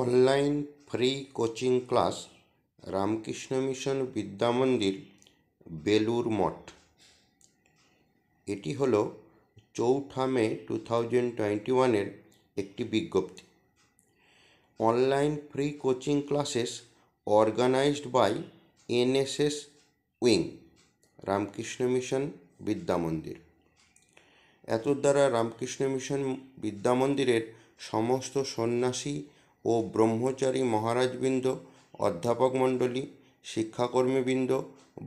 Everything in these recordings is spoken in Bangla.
online free coaching class Ramakrishna Mission Vidya Mandir Belur মঠ এটি হলো চৌঠা মে টু থাউজেন্ড টোয়েন্টি ওয়ানের একটি বিজ্ঞপ্তি online free coaching classes organised by NSS wing Ramakrishna Mission Vidya Mandir এত দ্বারা রামকৃষ্ণ মিশন বিদ্যা মন্দিরের সমস্ত সন্ন্যাসী ও ব্রহ্মচারী মহারাজবৃন্দ অধ্যাপক মণ্ডলী শিক্ষাকর্মীবৃন্দ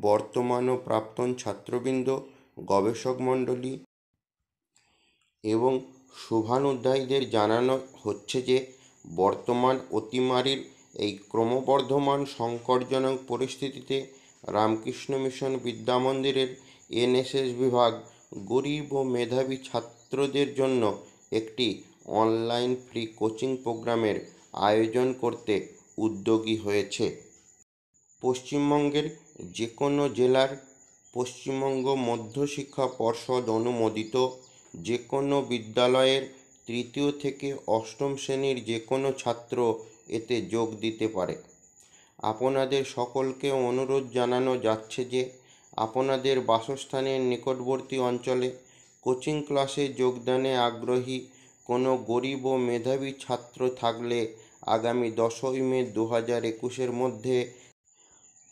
বর্তমান ও প্রাক্তন ছাত্রবৃন্দ গবেষক মণ্ডলী এবং শুভানুধ্যায়ীদের জানানো হচ্ছে যে বর্তমান অতিমারির এই ক্রমবর্ধমান সংকটজনক পরিস্থিতিতে রামকৃষ্ণ মিশন বিদ্যা মন্দিরের এনএসএস বিভাগ গরিব ও মেধাবী ছাত্রদের জন্য একটি অনলাইন ফ্রি কোচিং প্রোগ্রামের আয়োজন করতে উদ্যোগী হয়েছে পশ্চিমবঙ্গের যে কোনো জেলার পশ্চিমবঙ্গ মধ্যশিক্ষা পর্ষদ অনুমোদিত যে কোনো বিদ্যালয়ের তৃতীয় থেকে অষ্টম শ্রেণীর যে কোনো ছাত্র এতে যোগ দিতে পারে আপনাদের সকলকে অনুরোধ জানানো যাচ্ছে যে আপনাদের বাসস্থানের নিকটবর্তী অঞ্চলে কোচিং ক্লাসে যোগদানে আগ্রহী কোনো গরিব ও মেধাবী ছাত্র থাকলে আগামী দশই মে দু হাজার একুশের মধ্যে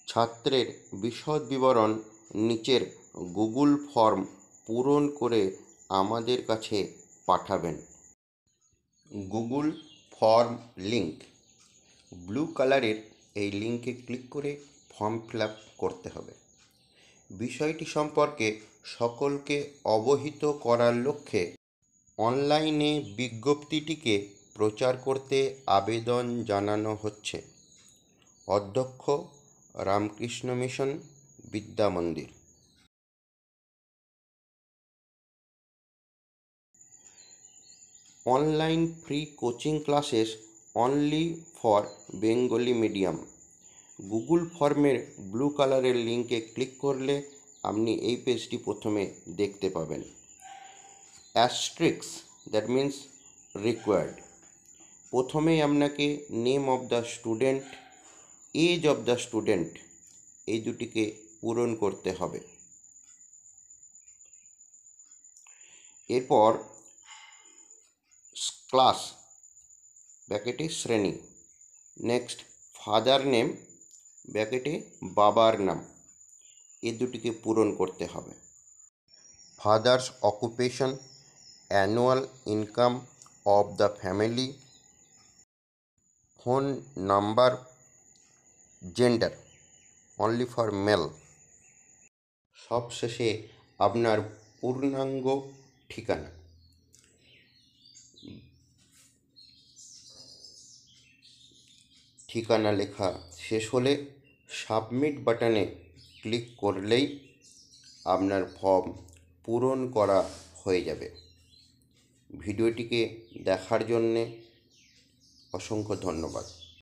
ছাত্রের বিশদ বিবরণ নিচের গুগল ফর্ম পূরণ করে আমাদের কাছে পাঠাবেন গুগল ফর্ম লিঙ্ক ব্লু কালারের এই লিঙ্কে ক্লিক করে ফর্ম ফিল করতে হবে বিষয়টি সম্পর্কে সকলকে অবহিত করার লক্ষ্যে অনলাইনে বিজ্ঞপ্তিটিকে প্রচার করতে আবেদন জানানো হচ্ছে অধ্যক্ষ Ramakrishna Mission Vidya Mandir online free coaching classes only for Bengali medium Google ফর্মের ব্লু কালারের লিঙ্কে ক্লিক করলে আপনি এই পেজটি প্রথমে দেখতে পাবেন অ্যাস্ট্রিক্স দ্যাট মিন্স রিকোয়ার্ড প্রথমেই আপনাকে name of the student age of the student এই দুটিকে পূরণ করতে হবে এরপর ক্লাস ব্যাকেটে শ্রেণী নেক্সট ফাদার নেম ব্যাকেটে বাবার নাম এ দুটিকে পূরণ করতে হবে father's occupation annual income of the family phone number gender only for male সবশেষে আপনার পূর্ণাঙ্গ ঠিকানা ঠিকানা লেখা শেষ হলে সাবমিট বাটনে ক্লিক করলেই আপনার ফর্ম পূরণ করা হয়ে যাবে ভিডিওটিকে দেখার জন্যে অসংখ্য ধন্যবাদ